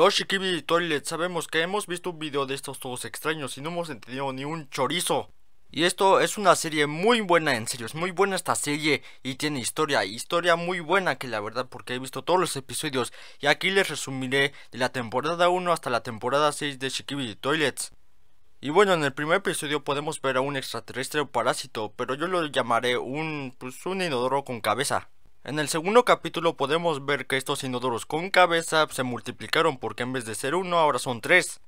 Los Shikibi Toilet sabemos que hemos visto un video de estos todos extraños y no hemos entendido ni un chorizo. Y esto es una serie muy buena, en serio, es muy buena esta serie y tiene historia, historia muy buena que la verdad porque he visto todos los episodios y aquí les resumiré de la temporada 1 hasta la temporada 6 de Shikibi Toilets. Y bueno, en el primer episodio podemos ver a un extraterrestre o parásito, pero yo lo llamaré un, pues, un inodoro con cabeza. En el segundo capítulo podemos ver que estos inodoros con cabeza se multiplicaron porque en vez de ser uno ahora son tres.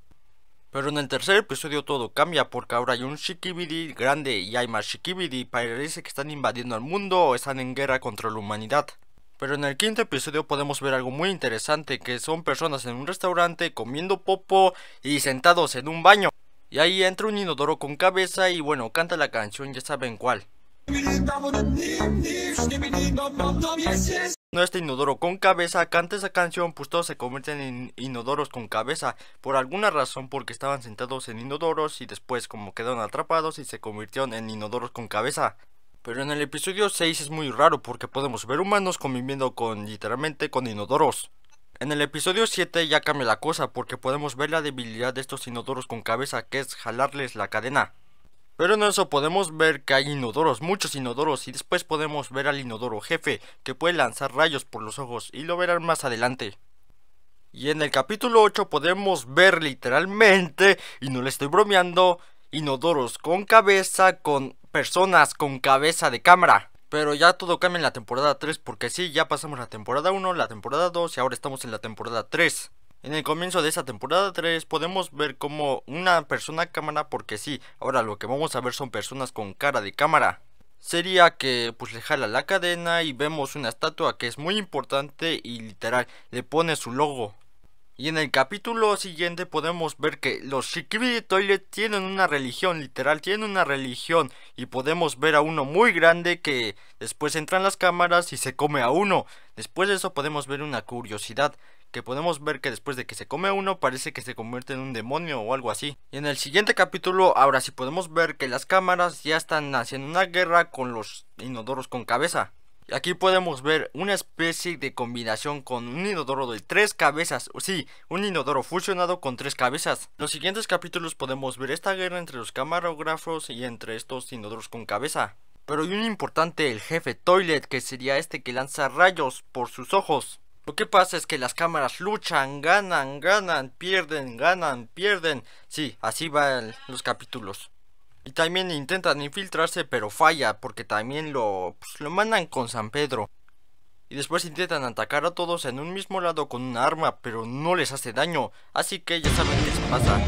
Pero en el tercer episodio todo cambia porque ahora hay un Shikibidi grande y hay más Shikibidi parece que están invadiendo el mundo o están en guerra contra la humanidad. Pero en el quinto episodio podemos ver algo muy interesante que son personas en un restaurante comiendo popo y sentados en un baño. Y ahí entra un inodoro con cabeza y bueno, canta la canción, ya saben cuál. No este inodoro con cabeza canta esa canción pues todos se convierten en inodoros con cabeza por alguna razón porque estaban sentados en inodoros y después como quedaron atrapados y se convirtieron en inodoros con cabeza pero en el episodio 6 es muy raro porque podemos ver humanos conviviendo con literalmente con inodoros en el episodio 7 ya cambia la cosa porque podemos ver la debilidad de estos inodoros con cabeza que es jalarles la cadena pero en eso podemos ver que hay inodoros, muchos inodoros, y después podemos ver al inodoro jefe, que puede lanzar rayos por los ojos, y lo verán más adelante. Y en el capítulo 8 podemos ver literalmente, y no le estoy bromeando, inodoros con cabeza, con personas con cabeza de cámara. Pero ya todo cambia en la temporada 3 porque sí, ya pasamos la temporada 1, la temporada 2 y ahora estamos en la temporada 3. En el comienzo de esta temporada 3 podemos ver como una persona cámara porque sí, ahora lo que vamos a ver son personas con cara de cámara. Sería que pues le jala la cadena y vemos una estatua que es muy importante y literal le pone su logo. Y en el capítulo siguiente podemos ver que los de Toilet tienen una religión, literal, tienen una religión. Y podemos ver a uno muy grande que después entran las cámaras y se come a uno. Después de eso podemos ver una curiosidad, que podemos ver que después de que se come uno parece que se convierte en un demonio o algo así. Y en el siguiente capítulo ahora sí podemos ver que las cámaras ya están haciendo una guerra con los inodoros con cabeza. Y aquí podemos ver una especie de combinación con un inodoro de tres cabezas, o sí, un inodoro fusionado con tres cabezas. En los siguientes capítulos podemos ver esta guerra entre los camarógrafos y entre estos inodoros con cabeza. Pero hay un importante, el jefe Toilet, que sería este que lanza rayos por sus ojos. Lo que pasa es que las cámaras luchan, ganan, ganan, pierden, ganan, pierden. Sí, así van los capítulos. Y también intentan infiltrarse pero falla porque también lo, pues, lo mandan con San Pedro. Y después intentan atacar a todos en un mismo lado con un arma pero no les hace daño. Así que ya saben qué se pasa.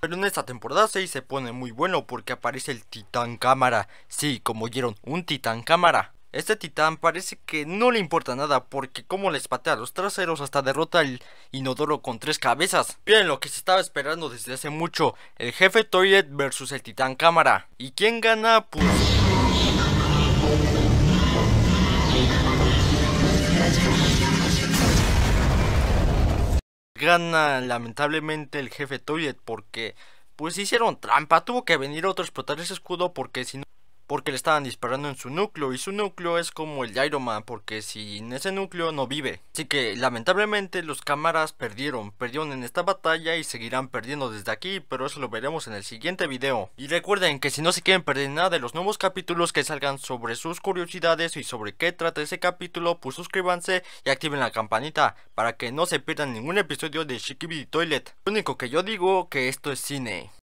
Pero en esta temporada 6 se pone muy bueno porque aparece el titán cámara. Sí, como oyeron, un titán cámara. Este titán parece que no le importa nada porque como les patea los traseros hasta derrota el inodoro con tres cabezas. Bien, lo que se estaba esperando desde hace mucho, el jefe Toilet versus el titán cámara. ¿Y quién gana? Pues... Gana lamentablemente el jefe Toilet porque pues hicieron trampa, tuvo que venir otro a explotar ese escudo porque si no porque le estaban disparando en su núcleo y su núcleo es como el de Iron Man porque sin ese núcleo no vive. Así que lamentablemente los cámaras perdieron, perdieron en esta batalla y seguirán perdiendo desde aquí, pero eso lo veremos en el siguiente video. Y recuerden que si no se quieren perder nada de los nuevos capítulos que salgan sobre sus curiosidades y sobre qué trata ese capítulo, pues suscríbanse y activen la campanita para que no se pierdan ningún episodio de Shikibidi Toilet. Lo único que yo digo que esto es cine.